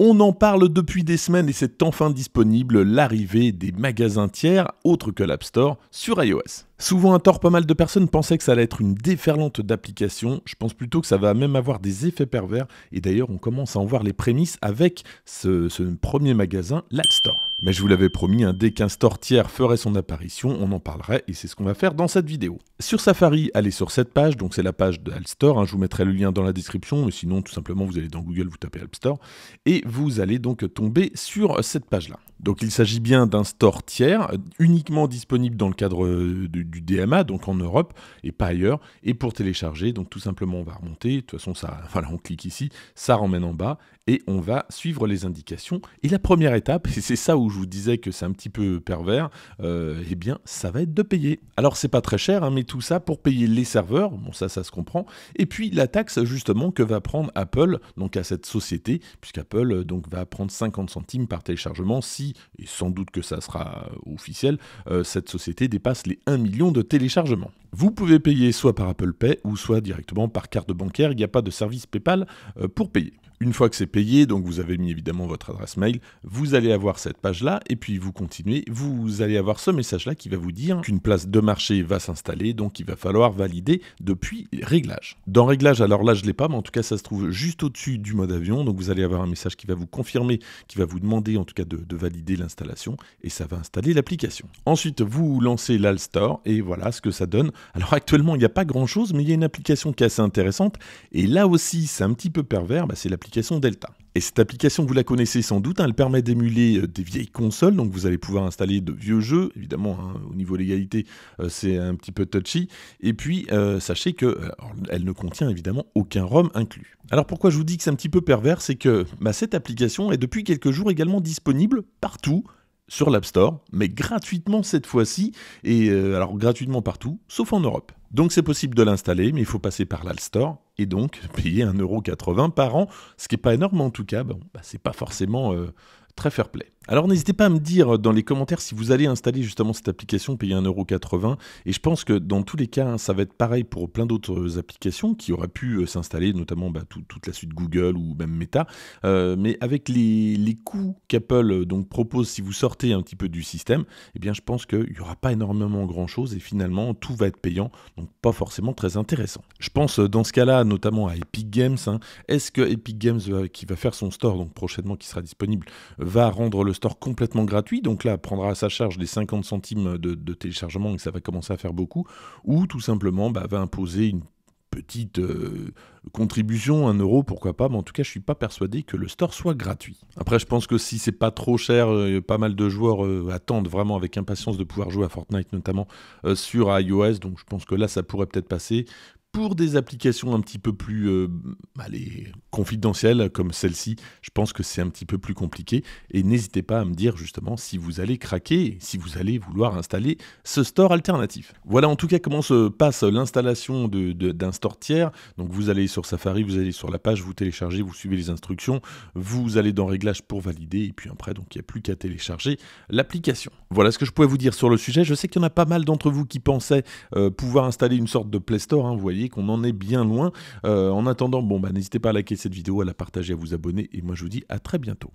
On en parle depuis des semaines et c'est enfin disponible l'arrivée des magasins tiers, autres que l'App Store, sur iOS. Souvent à tort, pas mal de personnes pensaient que ça allait être une déferlante d'applications. Je pense plutôt que ça va même avoir des effets pervers. Et d'ailleurs, on commence à en voir les prémices avec ce, ce premier magasin, l'App Store. Mais je vous l'avais promis, hein, dès qu'un store tiers ferait son apparition, on en parlerait et c'est ce qu'on va faire dans cette vidéo. Sur Safari, allez sur cette page, donc c'est la page de Store, hein, je vous mettrai le lien dans la description, mais sinon tout simplement vous allez dans Google, vous tapez Alstore, et vous allez donc tomber sur cette page-là. Donc il s'agit bien d'un store tiers, euh, uniquement disponible dans le cadre euh, du, DMA, donc en Europe et pas ailleurs, et pour télécharger, donc tout simplement on va remonter, de toute façon ça, voilà, on clique ici, ça ramène en bas, et on va suivre les indications. Et la première étape, c'est ça où je vous disais que c'est un petit peu pervers, euh, eh bien, ça va être de payer. Alors, c'est pas très cher, hein, mais tout ça pour payer les serveurs, bon, ça, ça se comprend, et puis la taxe, justement, que va prendre Apple, donc à cette société, puisqu'Apple euh, donc, va prendre 50 centimes par téléchargement si, et sans doute que ça sera euh, officiel, cette société dépasse les 1 million de téléchargements. Vous pouvez payer soit par Apple Pay ou soit directement par carte bancaire, il n'y a pas de service PayPal euh, pour payer. Une fois que c'est payé, donc vous avez mis évidemment votre adresse mail, vous allez avoir cette page-là, et puis vous continuez, vous allez avoir ce message-là qui va vous dire qu'une place de marché va s'installer, donc il va falloir valider depuis réglage. Dans réglage, alors là je ne l'ai pas, mais en tout cas ça se trouve juste au-dessus du mode avion, donc vous allez avoir un message qui va vous confirmer, qui va vous demander en tout cas de, valider l'installation, et ça va installer l'application. Ensuite, vous lancez l'Al Store, et voilà ce que ça donne. Alors actuellement, il n'y a pas grand-chose, mais il y a une application qui est assez intéressante. Et là aussi, c'est un petit peu pervers, bah, c'est l'application Delta. Et cette application, vous la connaissez sans doute, hein, elle permet d'émuler euh, des vieilles consoles, donc vous allez pouvoir installer de vieux jeux, évidemment, hein, au niveau légalité, euh, c'est un petit peu touchy. Et puis, euh, sachez qu'elle ne contient évidemment aucun ROM inclus. Alors pourquoi je vous dis que c'est un petit peu pervers, c'est que bah, cette application est depuis quelques jours également disponible partout sur l'App Store, mais gratuitement cette fois-ci, et euh, alors gratuitement partout, sauf en Europe. Donc c'est possible de l'installer, mais il faut passer par l'App Store, et donc payer 1,80€ par an, ce qui n'est pas énorme en tout cas, Bon, bah, c'est pas forcément euh, très fair play. Alors n'hésitez pas à me dire euh, dans les commentaires si vous allez installer justement cette application payer 1,80€ et je pense que dans tous les cas ça va être pareil pour plein d'autres euh, applications qui auraient pu euh, s'installer, notamment bah, toute la suite Google ou même Meta, mais avec les, coûts qu'Apple donc propose si vous sortez un petit peu du système, eh bien je pense qu'il n'y aura pas énormément grand chose et finalement tout va être payant, donc pas forcément très intéressant. Je pense dans ce cas-là notamment à Epic Games, hein. est-ce que Epic Games qui va faire son store donc prochainement qui sera disponible va rendre le store complètement gratuit, donc là, prendra à sa charge les 50 centimes de, téléchargement et ça va commencer à faire beaucoup, ou tout simplement bah, va imposer une petite euh, contribution, 1 euro, pourquoi pas, mais en tout cas, je suis pas persuadé que le store soit gratuit. Après, je pense que si c'est pas trop cher, euh, pas mal de joueurs euh, attendent vraiment avec impatience de pouvoir jouer à Fortnite, notamment sur iOS, donc je pense que là, ça pourrait peut-être passer pour des applications un petit peu plus euh, confidentielles comme celle-ci, je pense que c'est un petit peu plus compliqué. Et n'hésitez pas à me dire justement si vous allez craquer, si vous allez vouloir installer ce store alternatif. Voilà en tout cas comment se passe l'installation d'un store tiers. Donc vous allez sur Safari, vous allez sur la page, vous téléchargez, vous suivez les instructions, vous allez dans Réglages pour valider, et puis après, donc il n'y a plus qu'à télécharger l'application. Voilà ce que je pouvais vous dire sur le sujet. Je sais qu'il y en a pas mal d'entre vous qui pensaient euh, pouvoir installer une sorte de Play Store, hein, vous voyez qu'on en est bien loin. Euh, en attendant, bon, bah, n'hésitez pas à liker cette vidéo, à la partager, à vous abonner, et moi je vous dis à très bientôt.